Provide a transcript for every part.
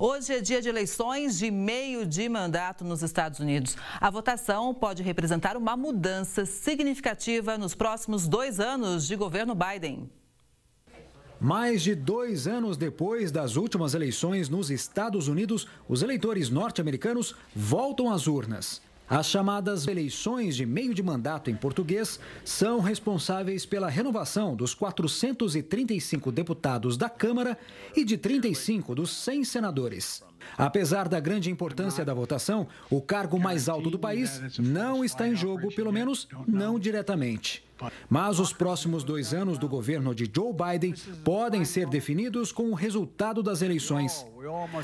Hoje é dia de eleições de meio de mandato nos Estados Unidos. A votação pode representar uma mudança significativa nos próximos dois anos de governo Biden. Mais de dois anos depois das últimas eleições nos Estados Unidos, os eleitores norte-americanos voltam às urnas. As chamadas eleições de meio de mandato em português são responsáveis pela renovação dos 435 deputados da Câmara e de 35 dos 100 senadores. Apesar da grande importância da votação, o cargo mais alto do país não está em jogo, pelo menos não diretamente. Mas os próximos dois anos do governo de Joe Biden podem ser definidos com o resultado das eleições.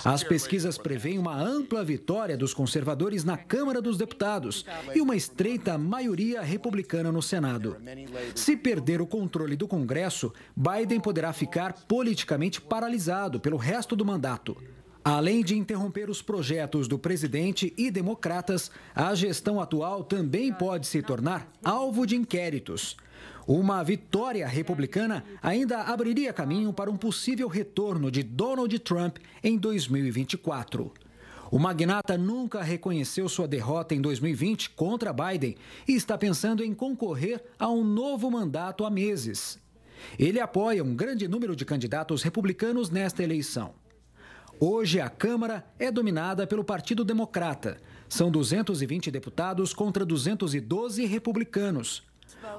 As pesquisas preveem uma ampla vitória dos conservadores na Câmara dos Deputados e uma estreita maioria republicana no Senado. Se perder o controle do Congresso, Biden poderá ficar politicamente paralisado pelo resto do mandato. Além de interromper os projetos do presidente e democratas, a gestão atual também pode se tornar alvo de inquéritos. Uma vitória republicana ainda abriria caminho para um possível retorno de Donald Trump em 2024. O magnata nunca reconheceu sua derrota em 2020 contra Biden e está pensando em concorrer a um novo mandato há meses. Ele apoia um grande número de candidatos republicanos nesta eleição. Hoje, a Câmara é dominada pelo Partido Democrata. São 220 deputados contra 212 republicanos.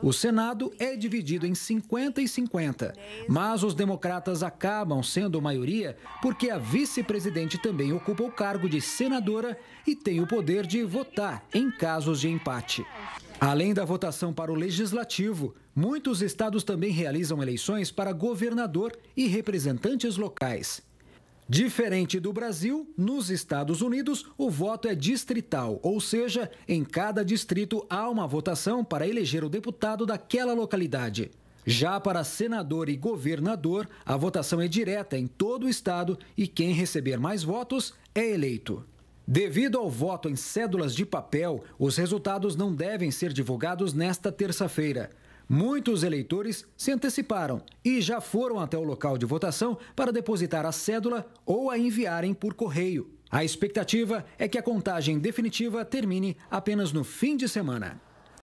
O Senado é dividido em 50 e 50, mas os democratas acabam sendo maioria porque a vice-presidente também ocupa o cargo de senadora e tem o poder de votar em casos de empate. Além da votação para o legislativo, muitos estados também realizam eleições para governador e representantes locais. Diferente do Brasil, nos Estados Unidos, o voto é distrital, ou seja, em cada distrito há uma votação para eleger o deputado daquela localidade. Já para senador e governador, a votação é direta em todo o estado e quem receber mais votos é eleito. Devido ao voto em cédulas de papel, os resultados não devem ser divulgados nesta terça-feira. Muitos eleitores se anteciparam e já foram até o local de votação para depositar a cédula ou a enviarem por correio. A expectativa é que a contagem definitiva termine apenas no fim de semana.